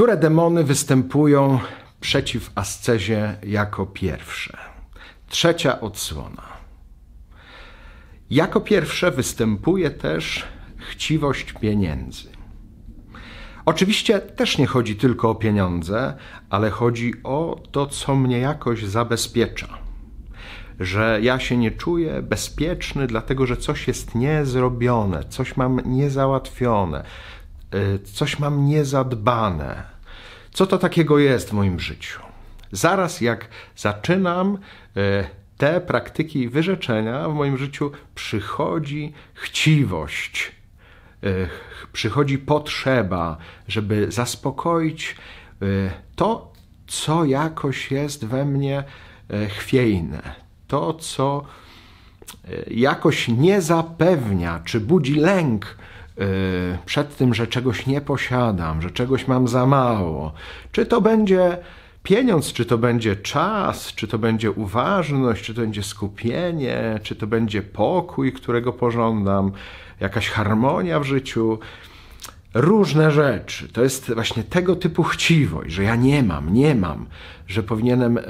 Które demony występują przeciw ascezie jako pierwsze? Trzecia odsłona. Jako pierwsze występuje też chciwość pieniędzy. Oczywiście też nie chodzi tylko o pieniądze, ale chodzi o to, co mnie jakoś zabezpiecza. Że ja się nie czuję bezpieczny, dlatego że coś jest niezrobione, coś mam niezałatwione, Y, coś mam niezadbane. Co to takiego jest w moim życiu? Zaraz jak zaczynam y, te praktyki i wyrzeczenia, w moim życiu przychodzi chciwość, y, przychodzi potrzeba, żeby zaspokoić to, co jakoś jest we mnie chwiejne, to, co jakoś nie zapewnia, czy budzi lęk Y, przed tym, że czegoś nie posiadam, że czegoś mam za mało. Czy to będzie pieniądz, czy to będzie czas, czy to będzie uważność, czy to będzie skupienie, czy to będzie pokój, którego pożądam, jakaś harmonia w życiu. Różne rzeczy. To jest właśnie tego typu chciwość, że ja nie mam, nie mam, że powinienem y,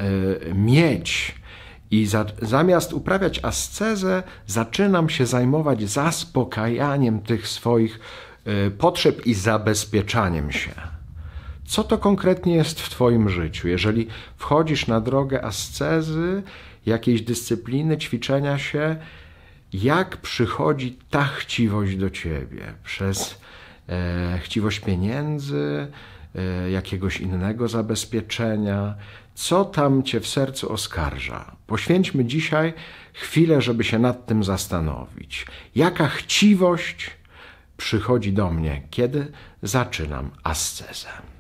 mieć. I za, zamiast uprawiać ascezę, zaczynam się zajmować zaspokajaniem tych swoich y, potrzeb i zabezpieczaniem się. Co to konkretnie jest w Twoim życiu? Jeżeli wchodzisz na drogę ascezy, jakiejś dyscypliny, ćwiczenia się, jak przychodzi ta chciwość do Ciebie? Przez e, chciwość pieniędzy, E, jakiegoś innego zabezpieczenia, co tam cię w sercu oskarża. Poświęćmy dzisiaj chwilę, żeby się nad tym zastanowić. Jaka chciwość przychodzi do mnie, kiedy zaczynam ascezę.